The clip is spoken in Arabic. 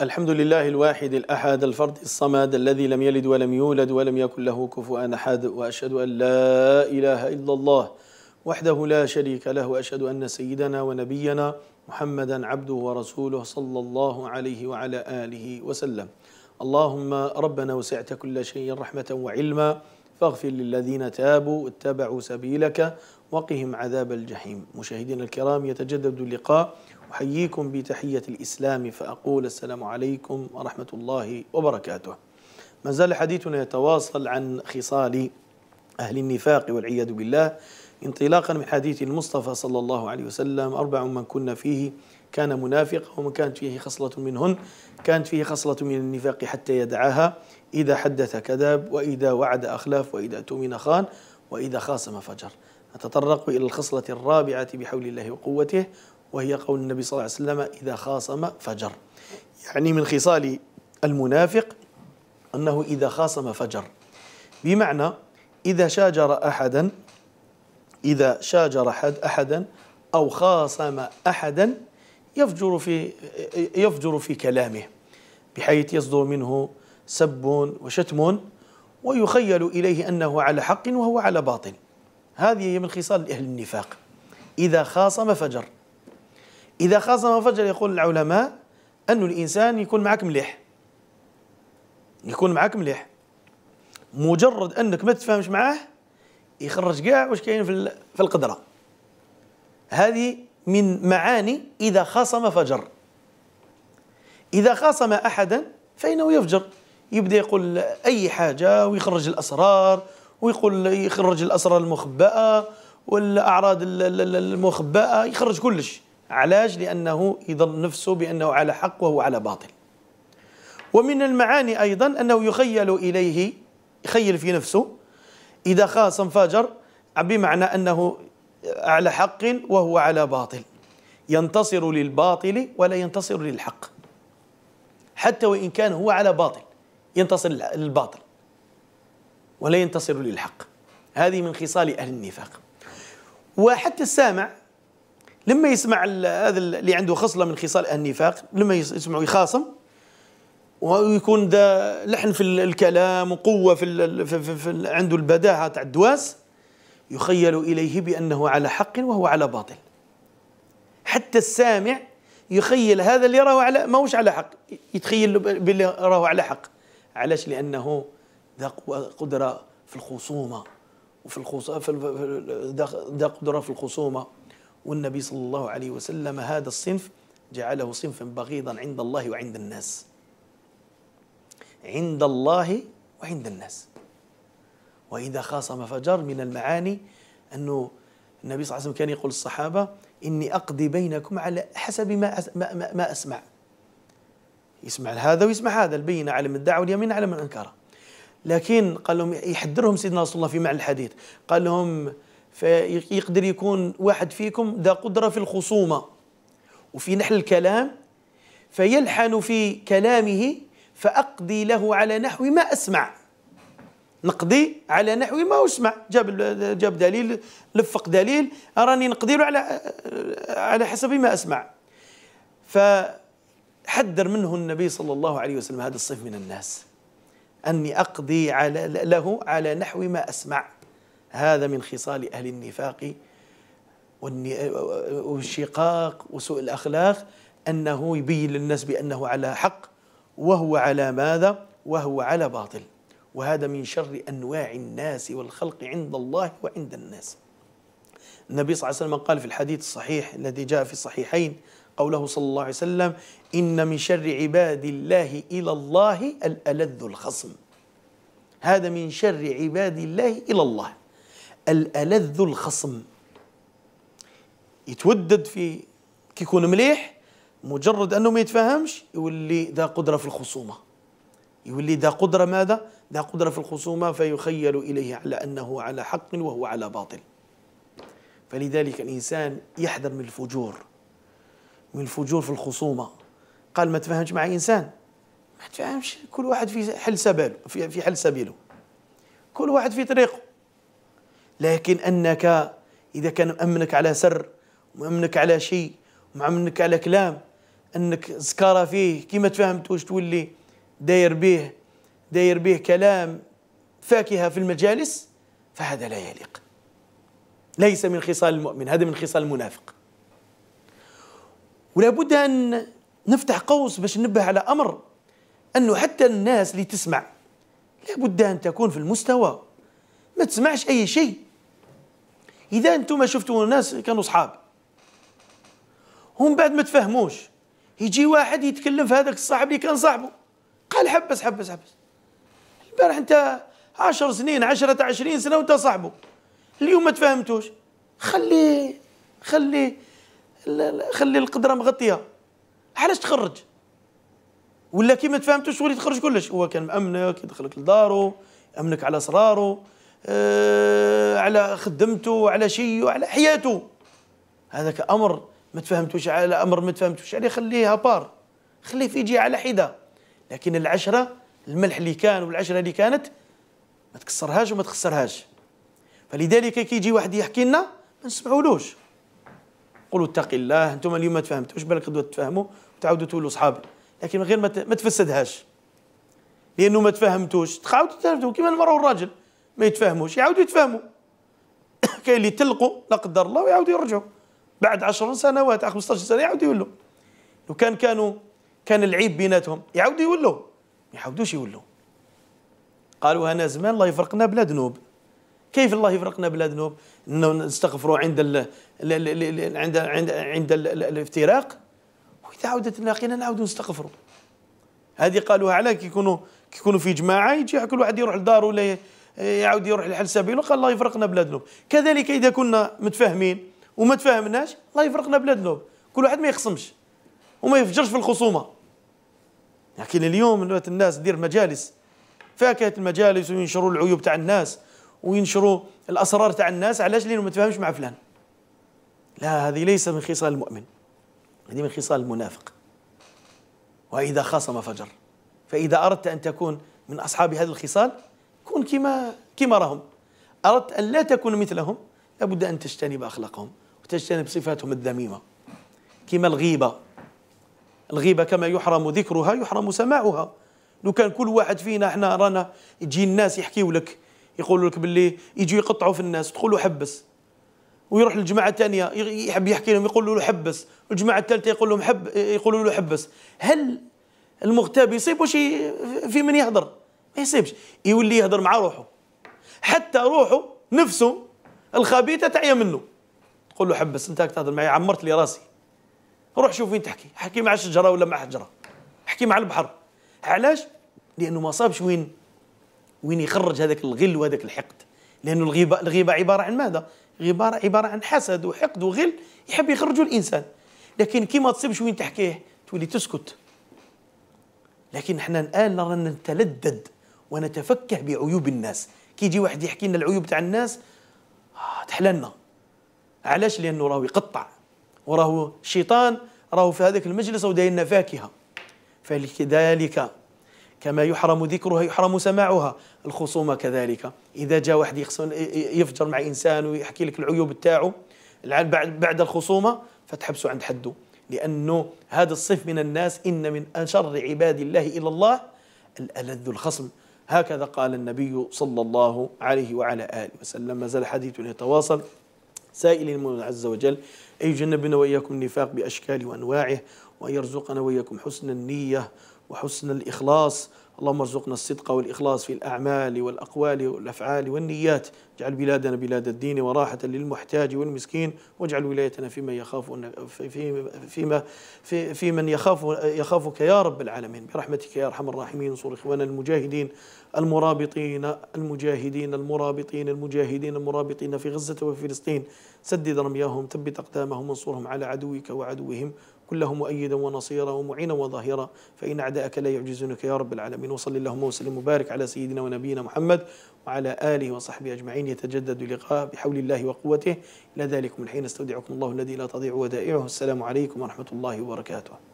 الحمد لله الواحد الأحد الفرد الصمد الذي لم يلد ولم يولد ولم يكن له كفوا أحد وأشهد أن لا إله إلا الله وحده لا شريك له وأشهد أن سيدنا ونبينا محمدا عبده ورسوله صلى الله عليه وعلى آله وسلم اللهم ربنا وسعت كل شيء رحمة وعلما فاغفر للذين تابوا واتبعوا سبيلك وقهم عذاب الجحيم مشاهدينا الكرام يتجدد اللقاء أحييكم بتحية الإسلام فأقول السلام عليكم ورحمة الله وبركاته ما زال حديثنا يتواصل عن خصال أهل النفاق والعياذ بالله انطلاقا من حديث المصطفى صلى الله عليه وسلم أربع من كنا فيه كان منافقا ومن كانت فيه خصلة منهن كانت فيه خصلة من النفاق حتى يدعاها إذا حدث كذب وإذا وعد أخلاف وإذا أؤتمن خان وإذا خاصم فجر نتطرق إلى الخصلة الرابعة بحول الله وقوته وهي قول النبي صلى الله عليه وسلم إذا خاصم فجر يعني من خصال المنافق أنه إذا خاصم فجر بمعنى إذا شاجر أحدا إذا شاجر أحدا أو خاصم أحدا يفجر في يفجر في كلامه بحيث يصدر منه سب وشتم ويخيل إليه أنه على حق وهو على باطل هذه هي من خصال أهل النفاق إذا خاصم فجر إذا خاصم فجر يقول العلماء أن الإنسان يكون معك مليح يكون معك مليح مجرد أنك ما تتفاهمش معاه يخرج كاع واش كاين في في القدرة هذه من معاني إذا خاصم فجر إذا خاصم أحدا فإنه يفجر يبدأ يقول أي حاجة ويخرج الأسرار ويقول يخرج الأسرار المخبأة والأعراض المخبأة يخرج كلش علاج لأنه يظن نفسه بأنه على حق وهو على باطل ومن المعاني أيضا أنه يخيل إليه يخيل في نفسه إذا خاص انفجر بمعنى أنه على حق وهو على باطل ينتصر للباطل ولا ينتصر للحق حتى وإن كان هو على باطل ينتصر للباطل ولا ينتصر للحق هذه من خصال أهل النفاق وحتى السامع لما يسمع هذا اللي عنده خصله من خصال النفاق لما يسمع يخاصم ويكون ده لحن في الكلام وقوه في, في, في, في عنده البداهه تاع الدواس يخيل اليه بانه على حق وهو على باطل حتى السامع يخيل هذا اللي راه على ماهوش على حق يتخيل باللي راه على حق علاش لانه ذا قدره في الخصومه وفي الخصومه ذا قدره في الخصومه والنبي صلى الله عليه وسلم هذا الصنف جعله صنفا بغيضا عند الله وعند الناس عند الله وعند الناس وإذا خاصم فجر من المعاني أنه النبي صلى الله عليه وسلم كان يقول للصحابة إني أقضي بينكم على حسب ما, ما, ما, ما أسمع يسمع هذا ويسمع هذا البينة على من الدعوة واليمين على من أنكره لكن قال لهم يحذرهم سيدنا رسول الله في معنى الحديث قال لهم فيقدر يكون واحد فيكم ذا قدرة في الخصومة وفي نحل الكلام فيلحن في كلامه فأقضي له على نحو ما أسمع نقضي على نحو ما أسمع جاب جاب دليل لفق دليل راني نقضي له على على حسب ما أسمع فحذر منه النبي صلى الله عليه وسلم هذا الصف من الناس أني أقضي على له على نحو ما أسمع هذا من خصال أهل النفاق والشقاق وسوء الأخلاق أنه يبين للناس بأنه على حق وهو على ماذا؟ وهو على باطل وهذا من شر أنواع الناس والخلق عند الله وعند الناس النبي صلى الله عليه وسلم قال في الحديث الصحيح الذي جاء في الصحيحين قوله صلى الله عليه وسلم إن من شر عباد الله إلى الله الألذ الخصم هذا من شر عباد الله إلى الله الألذ الخصم يتودد في كي يكون مليح مجرد أنه ما يتفاهمش يولي ذا قدرة في الخصومة يولي ذا قدرة ماذا؟ ذا قدرة في الخصومة فيخيل إليه على أنه على حق وهو على باطل فلذلك الإنسان يحذر من الفجور من الفجور في الخصومة قال ما تفهمش مع إنسان ما تفهمش كل واحد في حل سبيله في حل سبيله كل واحد في طريقه لكن أنك إذا كان مأمنك على سر ومأمنك على شيء ومأمنك على كلام أنك زكارة فيه كيما تفهمت واش تولي داير به داير به كلام فاكهة في المجالس فهذا لا يليق ليس من خصال المؤمن هذا من خصال المنافق ولا بد أن نفتح قوس باش ننبه على أمر أنه حتى الناس اللي تسمع لا بد أن تكون في المستوى ما تسمعش أي شيء اذا انتم شفتوا الناس كانوا صحاب هم بعد ما تفهموش يجي واحد يتكلم في هذاك الصاحب اللي كان صاحبه قال حبس حبس حبس البارح انت عشر سنين عشرة عشرين سنة وانت صاحبه اليوم ما تفهمتوش خلي خلي خلي القدرة مغطية علاش تخرج ولا كي ما تفهمتوش ولي تخرج كلش هو كان مأمنك يدخلك لدارو يأمنك على أسراره آه، على خدمته على شيء وعلى حياته هذاك امر ما تفهمتوش على امر ما تفهمتوش عليه يعني خليه بار خليه في جهه على حده لكن العشره الملح اللي كان والعشره اللي كانت ما تكسرهاش وما تخسرهاش فلذلك كي يجي واحد يحكي لنا ما نسمعولوش قولوا اتقي الله انتم اليوم ما تفهمتوش بالك غدوه تفهموا وتعاودوا تولوا صحاب لكن من غير ما تفسدهاش لانه ما تفهمتوش تعاودوا تفهمتوا كيما المراه والراجل ما يتفاهموش يعاودوا يتفاهموا كاين اللي تلقوا لا قدر الله ويعاودوا يرجعوا بعد 10 سنوات 15 سنه يعاودوا يولوا لو كان كانوا كان العيب بيناتهم يعاودوا يولوا ما يعاودوش يولوا قالوا هنا زمان الله يفرقنا بلا ذنوب كيف الله يفرقنا بلا ذنوب انه نستغفروا عند الـ عند عند عند الافتراق واذا عاودت لاقينا نعاودوا نستغفروا هذه قالوها على كي يكونوا كي يكونوا في جماعه يجي كل واحد يروح لداره ولا يعاود يروح لحل سبيله قال الله يفرقنا بلا ذنوب كذلك اذا كنا متفاهمين وما تفاهمناش الله يفرقنا بلا ذنوب كل واحد ما يخصمش وما يفجرش في الخصومه لكن اليوم الناس دير مجالس فاكهه المجالس وينشروا العيوب تاع الناس وينشروا الاسرار تاع الناس علاش لانه ما تفاهمش مع فلان لا هذه ليس من خصال المؤمن هذه من خصال المنافق واذا خاصم فجر فاذا اردت ان تكون من اصحاب هذه الخصال كن كما كما راهم اردت ان لا تكون مثلهم لابد ان تجتنب اخلاقهم وتجتنب صفاتهم الذميمه كما الغيبه الغيبه كما يحرم ذكرها يحرم سماعها لو كان كل واحد فينا احنا رانا يجي الناس يحكيوا لك يقولوا لك باللي يجوا يقطعوا في الناس تقول حبس ويروح للجماعه الثانيه يحب يحكي لهم يقولوا له حبس والجماعه الثالثه يقول لهم حب يقولوا له حبس هل المغتاب يصيب شيء في من يهضر ما يصيبش يولي يهضر مع روحه حتى روحه نفسه الخبيثه تعيا منه تقول له حبس انت تهضر معي عمرت لي راسي روح شوف وين تحكي حكي مع الشجره ولا مع حجره حكي مع البحر علاش لانه ما صابش وين وين يخرج هذاك الغل وهذاك الحقد لانه الغيبه الغيبه عباره عن ماذا غيبه عباره عن حسد وحقد وغل يحب يخرجوا الانسان لكن كي ما تصيبش وين تحكيه تولي تسكت لكن احنا الان نرى نتلدد ونتفكه بعيوب الناس كي يجي واحد يحكي لنا العيوب تاع الناس آه علاش لانه راهو يقطع وراهو الشيطان راهو في هذاك المجلس وداير لنا فاكهه فلذلك كما يحرم ذكرها يحرم سماعها الخصومه كذلك اذا جاء واحد يفجر مع انسان ويحكي لك العيوب تاعه بعد الخصومه فتحبسوا عند حده لانه هذا الصف من الناس ان من اشر عباد الله الى الله الالذ الخصم هكذا قال النبي صلى الله عليه وعلى آله وسلم ما زال حديث يتواصل سائل المولى عز وجل أن يجنبنا وإياكم النفاق بأشكاله وأنواعه وأن يرزقنا وإياكم حسن النية وحسن الإخلاص اللهم ارزقنا الصدق والإخلاص في الأعمال والأقوال والأفعال والنيات اجعل بلادنا بلاد الدين وراحة للمحتاج والمسكين واجعل ولايتنا فيما يخاف في فيما في في من يخاف يخافك يا رب العالمين برحمتك يا أرحم الراحمين انصر إخواننا المجاهدين المرابطين المجاهدين المرابطين المجاهدين المرابطين في غزة وفلسطين سدد رمياهم ثبت أقدامهم وانصرهم على عدوك وعدوهم كلهم مؤيدا ونصيرا ومعينا وظهيرا فإن أعداءك لا يعجزونك يا رب العالمين وصل اللهم وسلم وبارك على سيدنا ونبينا محمد وعلى آله وصحبه أجمعين يتجدد لقاء بحول الله وقوته إلى ذلك من حين استودعكم الله الذي لا تضيع ودائعه السلام عليكم ورحمة الله وبركاته